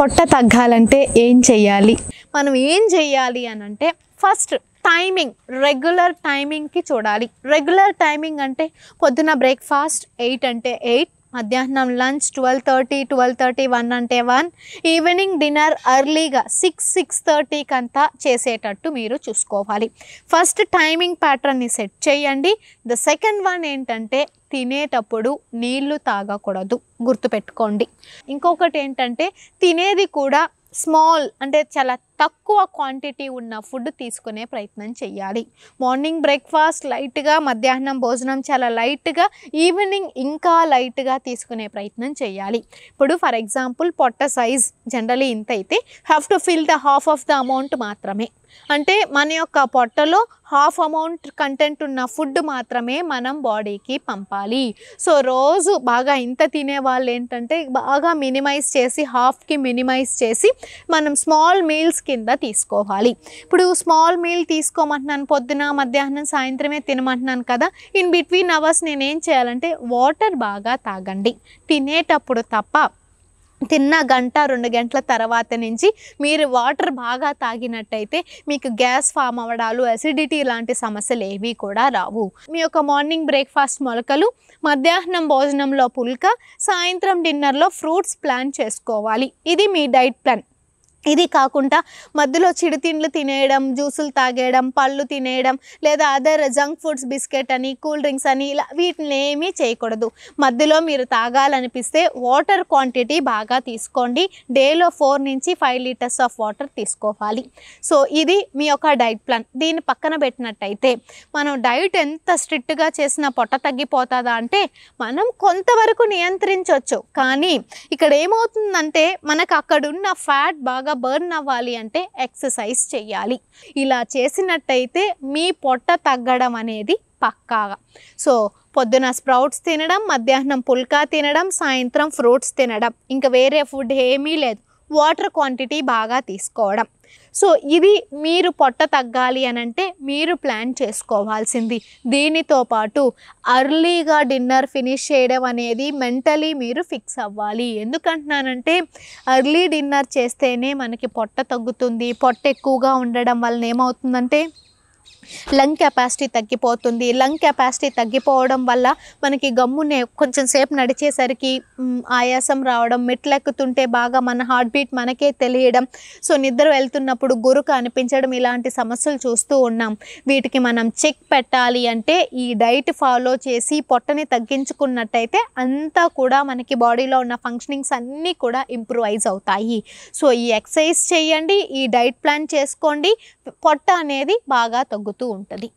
పొట్ట తగ్గాలంటే ఏం చెయ్యాలి మనం ఏం చెయ్యాలి అని అంటే ఫస్ట్ టైమింగ్ రెగ్యులర్ టైమింగ్కి చూడాలి రెగ్యులర్ టైమింగ్ అంటే పొద్దున బ్రేక్ఫాస్ట్ ఎయిట్ అంటే ఎయిట్ మధ్యాహ్నం lunch twelve thirty twelve thirty one అంటే వన్ ఈవినింగ్ డిన్నర్ అర్లీగా సిక్స్ సిక్స్ థర్టీకి అంతా చేసేటట్టు మీరు చూసుకోవాలి ఫస్ట్ టైమింగ్ ప్యాటర్న్ని సెట్ చేయండి ద సెకండ్ వన్ ఏంటంటే తినేటప్పుడు నీళ్లు తాగకూడదు గుర్తుపెట్టుకోండి ఇంకొకటి ఏంటంటే తినేది కూడా స్మాల్ అంటే చాలా తక్కువ క్వాంటిటీ ఉన్న ఫుడ్ తీసుకునే ప్రయత్నం చేయాలి మార్నింగ్ బ్రేక్ఫాస్ట్ లైట్గా మధ్యాహ్నం భోజనం చాలా లైట్గా ఈవినింగ్ ఇంకా లైట్గా తీసుకునే ప్రయత్నం చేయాలి ఇప్పుడు ఫర్ ఎగ్జాంపుల్ పొట్ట సైజ్ జనరలీ ఇంత అయితే have to fill the half of the amount మాత్రమే అంటే మన యొక్క పొట్టలో హాఫ్ అమౌంట్ కంటెంట్ ఉన్న ఫుడ్ మాత్రమే మనం బాడీకి పంపాలి సో రోజు బాగా ఇంత తినే వాళ్ళు ఏంటంటే బాగా మినిమైజ్ చేసి హాఫ్కి మినిమైజ్ చేసి మనం స్మాల్ మీల్స్కి కింద తీసుకోవాలి ఇప్పుడు స్మాల్ మీల్ తీసుకోమంటున్నాను పొద్దున మధ్యాహ్నం సాయంత్రమే తినమంటున్నాను కదా ఇన్ బిట్వీన్ అవర్స్ నేనేం చేయాలంటే వాటర్ బాగా తాగండి తినేటప్పుడు తప్ప తిన్న గంట రెండు గంటల తర్వాత నుంచి మీరు వాటర్ బాగా తాగినట్టయితే మీకు గ్యాస్ ఫామ్ అవ్వడాలు అసిడిటీ లాంటి సమస్యలు ఏవి కూడా రావు మీ యొక్క మార్నింగ్ బ్రేక్ఫాస్ట్ మొలకలు మధ్యాహ్నం భోజనంలో పుల్క సాయంత్రం డిన్నర్లో ఫ్రూట్స్ ప్లాన్ చేసుకోవాలి ఇది మీ డైట్ ప్లాన్ ఇది కాకుండా మధ్యలో చిరుతిండ్లు తినేయడం జ్యూసులు తాగేయడం పళ్ళు తినేయడం లేదా అదర్ జంక్ ఫుడ్స్ బిస్కెట్ అని కూల్ డ్రింక్స్ అని ఇలా వీటిని ఏమీ చేయకూడదు మధ్యలో మీరు తాగాలనిపిస్తే వాటర్ క్వాంటిటీ బాగా తీసుకోండి డేలో ఫోర్ నుంచి ఫైవ్ లీటర్స్ ఆఫ్ వాటర్ తీసుకోవాలి సో ఇది మీ యొక్క డైట్ ప్లాన్ దీన్ని పక్కన పెట్టినట్టయితే మనం డైట్ ఎంత స్ట్రిక్ట్గా చేసిన పొట్ట తగ్గిపోతుందా అంటే మనం కొంతవరకు నియంత్రించవచ్చు కానీ ఇక్కడ ఏమవుతుందంటే మనకు అక్కడున్న ఫ్యాట్ బాగా బాగా బర్న్ అవ్వాలి అంటే ఎక్సర్సైజ్ చేయాలి ఇలా చేసినట్టయితే మీ పొట్ట తగ్గడం అనేది పక్కాగా సో పొద్దున స్ప్రౌట్స్ తినడం మధ్యాహ్నం పుల్కా తినడం సాయంత్రం ఫ్రూట్స్ తినడం ఇంకా వేరే ఫుడ్ ఏమీ లేదు వాటర్ క్వాంటిటీ బాగా తీసుకోవడం సో ఇది మీరు పొట్ట తగ్గాలి అని అంటే మీరు ప్లాన్ చేసుకోవాల్సింది దీనితో పాటు అర్లీగా డిన్నర్ ఫినిష్ చేయడం అనేది మెంటలీ మీరు ఫిక్స్ అవ్వాలి ఎందుకంటున్నానంటే అర్లీ డిన్నర్ చేస్తేనే మనకి పొట్ట తగ్గుతుంది పొట్ట ఎక్కువగా ఉండడం వలన ఏమవుతుందంటే లంగ్ కెపాసిటీ తగ్గిపోతుంది లంగ్ కెపాసిటీ తగ్గిపోవడం వల్ల మనకి గమ్మునే కొంచెం సేపు నడిచేసరికి ఆయాసం రావడం మెట్లెక్కుతుంటే బాగా మన హార్ట్ బీట్ మనకే తెలియడం సో నిద్ర వెళ్తున్నప్పుడు గురుక అనిపించడం ఇలాంటి సమస్యలు చూస్తూ ఉన్నాం వీటికి మనం చెక్ పెట్టాలి అంటే ఈ డైట్ ఫాలో చేసి పొట్టని తగ్గించుకున్నట్టయితే అంతా కూడా మనకి బాడీలో ఉన్న ఫంక్షనింగ్స్ అన్నీ కూడా ఇంప్రూవైజ్ అవుతాయి సో ఈ ఎక్సర్సైజ్ చేయండి ఈ డైట్ ప్లాన్ చేసుకోండి పొట్ట అనేది బాగా తగ్గు తగ్గుతూ ఉంటుంది